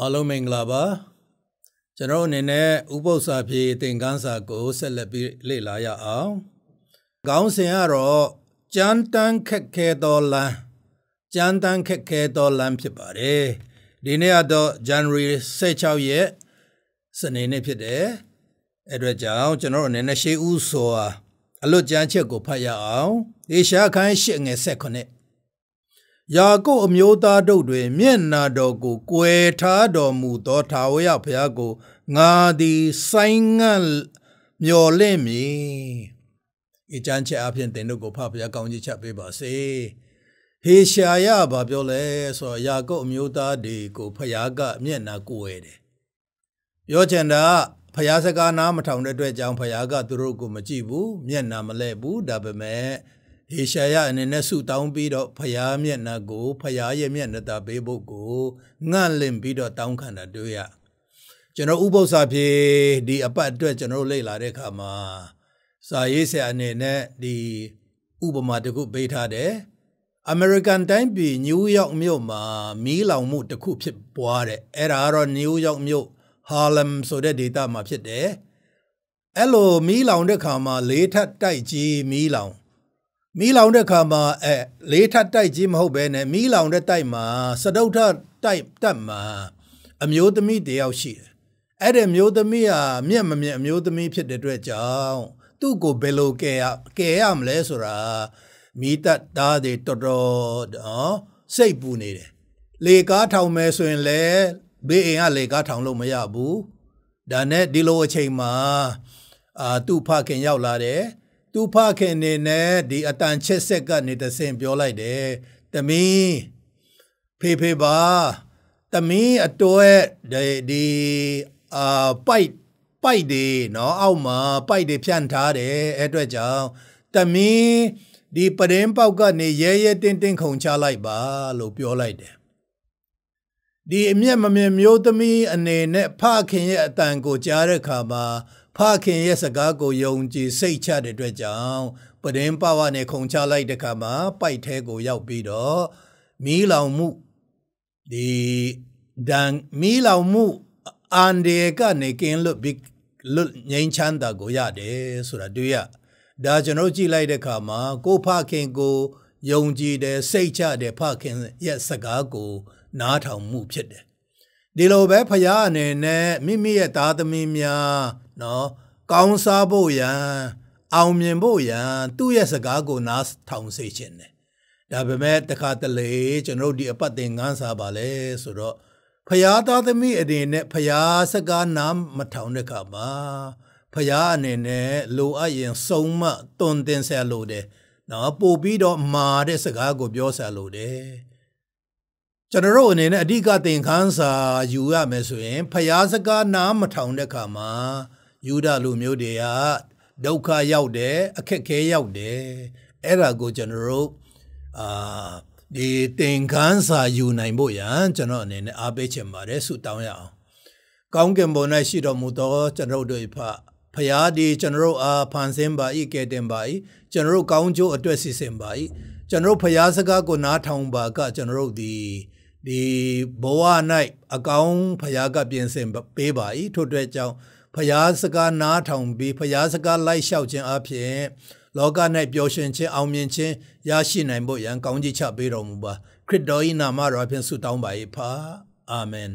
အားလုံးမင်္ဂလာပါကျွန်တော်အနေနဲ့ဥပုသ္စာဖြေသင်ခန်းစာကိုဆက်လက်ပြီးလေ့လာရအောင်ခေါင်းစဉ်ကတော့ကြမ်းတမ်းခက်ခဲသောလမ်းကြမ်းတမ်းခက်ခဲသောလမ်းဖြစ်ပါတယ်ဒီနေ့ကတော့ January 16ရက်စနေနေ့ဖြစ်တယ်အဲ့အတွက်ကြောင့်ကျွန်တော်အနေနဲ့ရှေးဦးစွာအလွတ်ကြမ်းချက်ကိုဖတ်ရအောင်ဒေရှာခိုင်း၈ငယ်၁၇ယာကုပ်အမျိုးသားတို့တွင်မျက်နာတော်ကိုကွယ်ထားတော်မူသောထာဝရဘုရားကိုငါသည်ဆိုင်ငံ့မျော်လင့်မည်။ဤကျမ်းချက်အပြင်တင်တို့ကိုဖဖရားကောင်းကြီးချပေးပါစေ။ဟေရှာယဘာပြောလဲဆိုတော့ယာကုပ်အမျိုးသားတွေကိုဖရားကမျက်နာကွယ်တယ်။ပြောချင်တာကဖရားစကားနားမထောင်တဲ့အတွက်ကြောင့်ဖရားကသူတို့ကိုမကြည့်ဘူးမျက်နာမလဲဘူးဒါပေမဲ့ဟေရှာယအနေနဲ့ဆုတောင်းပြီးတော့ဖရာမျက်နှာကိုဖရာရဲ့မျက်နှာသာပေးဖို့ကိုငန့်လင့်ပြီးတော့တောင်းခံတာတွေ့ရကျွန်တော်ဥပု္ပ္ပစာဖြေဒီအပတ်အတွက်ကျွန်တော်လေ့လာတဲ့အခါမှာစာရေးဆရာအနေနဲ့ဒီဥပမာတစ်ခုပေးထားတယ်အမေရိကန်တိုင်းပြည်နယူးယောက်မြို့မှာမီးလောင်မှုတစ်ခုဖြစ်ပွားတယ်အဲ့ဒါကတော့နယူးယောက်မြို့ဟာလမ်ဆိုတဲ့ဒေသမှာဖြစ်တယ်အဲ့လိုမီးလောင်တဲ့ခါမှာလေးထပ်တိုက်ကြီးမီးလောင်မီးလောင်တဲ့ခါမှာအဲလေးထပ်တိုက်ကြီးမဟုတ်ဘဲနဲ့မီးလောင်တဲ့တိုက်မှာစတုထတိုက်တက်မှာအမျိုးသမီးတယောက်ရှိတယ်။အဲ့ဒီအမျိုးသမီးဟာမျက်မမြင်အမျိုးသမီးဖြစ်တဲ့အတွက်ကြောင့်သူ့ကိုဘယ်လိုကယ်ရကယ်ရမလဲဆိုတာမိသက်သားတွေတော်တော်နော်စိတ်ပူနေတယ်။လေကားထောင်မယ်ဆိုရင်လည်းဘေးအိမ်ကလေကားထောင်လို့မရဘူး။ဒါနဲ့ဒီလိုအချိန်မှာအာသူ့ဖခင်ရောက်လာတယ်။သူဖခင်နေနဲ့ဒီအတန်ချက်ဆက်ကနေတဆင်ပြောလိုက်တယ်တမီးဖေဖေပါတမီးအတွဲဒီအာပိုက်ပိုက်တွေနော်အောက်မှာပိုက်တွေဖြန့်ထားတယ်အဲ့အတွက်ကြောင့်တမီးဒီပရင်ပေါက်ကနေရဲရဲတင်းတင်းခုန်ချလိုက်ပါလို့ပြောလိုက်တယ်ဒီအမျက်မမြင်မျိုးသမီးအနေနဲ့ဖခင်ရဲ့အတန်ကိုကြားတဲ့အခါမှာဖခင်ရဲ့စကားကိုယုံကြည်စိတ်ချတဲ့အတွက်ကြောင့်ပဒင်းပါဝနဲ့ခုံချလိုက်တဲ့ခါမှာပိုက်ထဲကိုရောက်ပြီးတော့မီးလောင်မှုဒီဒံမီးလောင်မှုအန်ဒီကနေကင်းလွတ်ပြီးလွတ်ငိမ့်ချမ်းတာကိုရတယ်ဆိုတာတွေ့ရဒါကျွန်တော်ကြည့်လိုက်တဲ့ခါမှာကိုဖခင်ကိုယုံကြည်တယ်စိတ်ချတယ်ဖခင်ရဲ့စကားကိုနားထောင်မှုဖြစ်တယ်ဒီလိုပဲဖခင်အနေနဲ့မိမိရဲ့သားသမီးများနော်ကောင်းစားဖို့ရန်အောင်မြင်ဖို့ရန်သူ့ရဲ့စကားကိုနားထောင်စေခြင်းနဲ့ဒါပေမဲ့တခါတလေကျွန်တော်တို့ဒီအပတ်သင်ခန်းစာပါလဲဆိုတော့ဖျားသားသမီးအနေနဲ့ဖျားစကားနားမထောင်တဲ့ခါမှာဖျားအနေနဲ့လိုအပ်ရင်ဆုံးမတွန်တင်ဆရာလိုတယ်နော်ပို့ပြီးတော့မာတဲ့စကားကိုပြောဆရာလိုတယ်ကျွန်တော်တို့အနေနဲ့အဓိကသင်ခန်းစာယူရမယ်ဆိုရင်ဖျားစကားနားမထောင်တဲ့ခါမှာယူဒလူမျိုးတွေကဒုက္ခရောက်တယ်အခက်ခဲရောက်တယ်အဲ့ဒါကိုကျွန်တော်တို့အာဒီသင်္ကန်းစာယူနိုင်ဖို့ရန်ကျွန်တော်အနေနဲ့အားပေးချင်ပါတယ်ဆုတောင်းရအောင် ကောင်းကင်ဘုံ၌ရှိတော်မူသောကျွန်တော်တို့ဖဖရာဒီကျွန်တော်အားဖန်ဆင်းပါ၏ကဲတင်ပါ၏ကျွန်တော်ကောင်းကျိုးအတွက်စီစဉ်ပါ၏ကျွန်တော်ဖရာစကားကိုနားထောင်ပါကကျွန်တော်ဒီဒီဘဝ၌အကောင်းဖရာကပြင်ဆင်ပေးပါ၏ထို့အတွက်ကြောင့်ဖျားစကားနားထောင်ပြီးဖျားစကားလိုက်လျှောက်ခြင်းအပြင်လောက၌ပျော်ရွှင်ခြင်းအောင်မြင်ခြင်းရရှိနိုင်ဖို့ရန်ကောင်းကြီးချပေးတော်မူပါခရစ်တော်၏နာမတော်ဖြင့်ဆုတောင်းပါ၏ဖာအာမင်